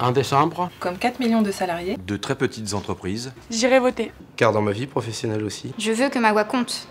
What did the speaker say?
En décembre. Comme 4 millions de salariés. De très petites entreprises. J'irai voter. Car dans ma vie professionnelle aussi. Je veux que ma voix compte.